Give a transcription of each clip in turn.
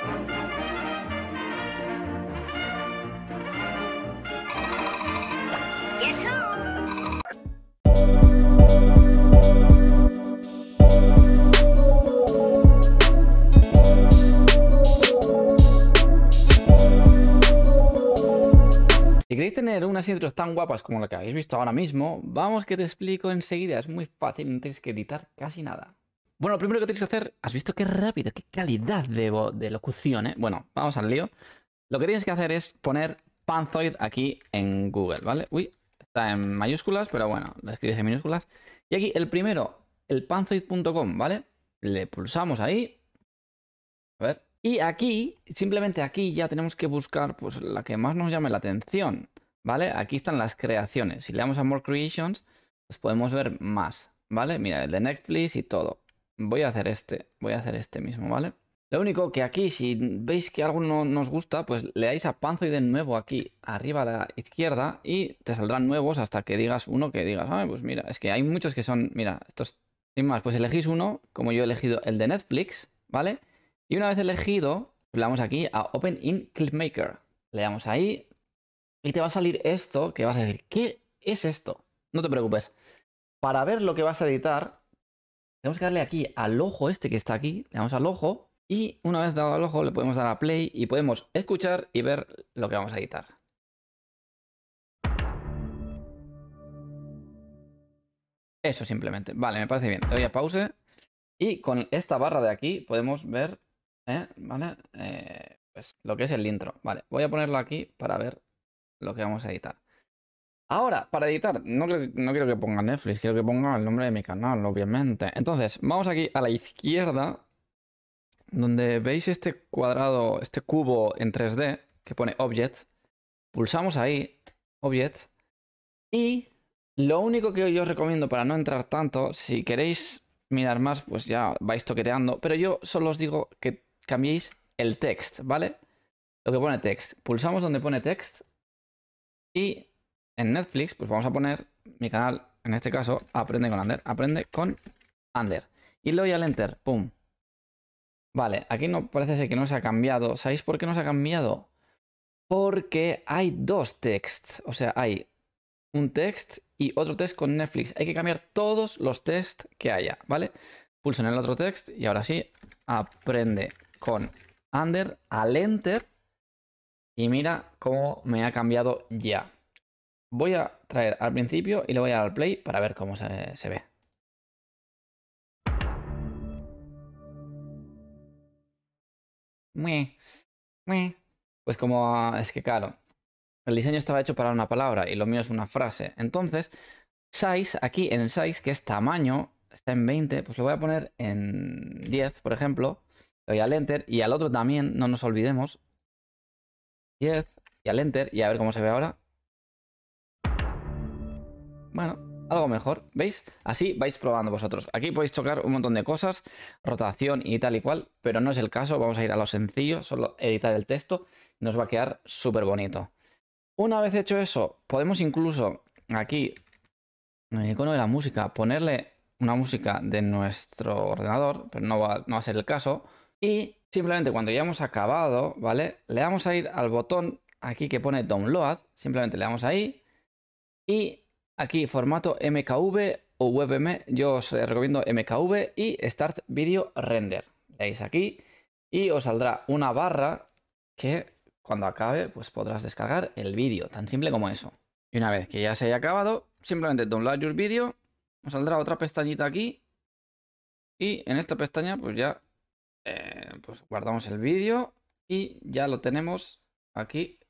Si queréis tener unas intros tan guapas como la que habéis visto ahora mismo, vamos que te explico enseguida, es muy fácil, no tenéis que editar casi nada. Bueno, lo primero que tienes que hacer, has visto qué rápido, qué calidad de, de locución, ¿eh? Bueno, vamos al lío. Lo que tienes que hacer es poner Panzoid aquí en Google, ¿vale? Uy, está en mayúsculas, pero bueno, lo escribes en minúsculas. Y aquí el primero, el panzoid.com, ¿vale? Le pulsamos ahí. A ver. Y aquí, simplemente aquí ya tenemos que buscar pues la que más nos llame la atención, ¿vale? Aquí están las creaciones. Si le damos a More Creations, pues podemos ver más, ¿vale? Mira, el de Netflix y todo. Voy a hacer este, voy a hacer este mismo, ¿vale? Lo único que aquí, si veis que algo no nos gusta, pues le dais a panzo y de nuevo aquí, arriba a la izquierda, y te saldrán nuevos hasta que digas uno que digas, ah, pues mira, es que hay muchos que son, mira, estos, sin más, pues elegís uno, como yo he elegido el de Netflix, ¿vale? Y una vez elegido, le damos aquí a Open in Clipmaker, le damos ahí, y te va a salir esto, que vas a decir, ¿qué es esto? No te preocupes. Para ver lo que vas a editar, tenemos que darle aquí al ojo este que está aquí. Le damos al ojo. Y una vez dado al ojo, le podemos dar a play y podemos escuchar y ver lo que vamos a editar. Eso simplemente. Vale, me parece bien. Le doy a pause. Y con esta barra de aquí podemos ver, eh, eh, pues lo que es el intro. Vale, voy a ponerlo aquí para ver lo que vamos a editar. Ahora, para editar, no, quiero que ponga Netflix, quiero que ponga el nombre de mi canal, obviamente. Entonces, vamos aquí a la izquierda, donde veis este cuadrado, este cubo en 3D, que pone Object. Pulsamos ahí, Object. Y lo único que yo os recomiendo para no entrar tanto, si queréis mirar más, pues ya vais toqueteando. Pero yo solo os digo que cambiéis el text, ¿vale? Lo que pone text. Pulsamos donde pone text. Y en Netflix, pues vamos a poner mi canal, en este caso, Aprende con Ander. Aprende con Ander. Y le doy al Enter. ¡Pum! Vale, aquí no parece ser que no se ha cambiado. ¿Sabéis por qué no se ha cambiado? Porque hay dos textos, O sea, hay un text y otro text con Netflix. Hay que cambiar todos los textos que haya, ¿vale? Pulso en el otro text y ahora sí, aprende con Ander, al Enter. Y mira cómo me ha cambiado ya voy a traer al principio y le voy a dar al play para ver cómo se, Muy, ve. Pues como ah, es que claro, el diseño estaba hecho para una palabra y lo mío es una frase. Entonces, size, aquí en el size, que es tamaño, está en 20, pues lo voy a poner en 10, por ejemplo. Le doy al enter y al otro también, no nos olvidemos. 10 y al enter y a ver cómo se ve ahora. Bueno, algo mejor, ¿veis? Así vais probando vosotros. Aquí podéis tocar un montón de cosas, rotación y tal y cual, pero no es el caso, vamos a ir a lo sencillo, solo editar el texto, nos va a quedar súper bonito. Una vez hecho eso, podemos incluso aquí, en el icono de la música, ponerle una música de nuestro ordenador, pero no va, no va a ser el caso, y simplemente cuando ya hemos acabado, ¿vale? Le vamos a ir al botón aquí que pone download, simplemente le damos ahí y Aquí formato MKV o WebM, yo os eh, recomiendo MKV y Start Video Render. veis aquí y os saldrá una barra que cuando acabe pues podrás descargar el vídeo, tan simple como eso. Y una vez que ya se haya acabado, simplemente download your video, os saldrá otra pestañita aquí y en esta pestaña pues ya eh, pues guardamos el vídeo y ya lo tenemos aquí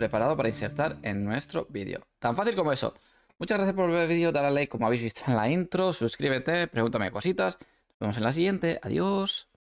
preparado para insertar en nuestro vídeo. Tan fácil como eso. Muchas gracias por ver el vídeo, dale like como habéis visto en la intro, suscríbete, pregúntame cositas. Nos vemos en la siguiente, adiós.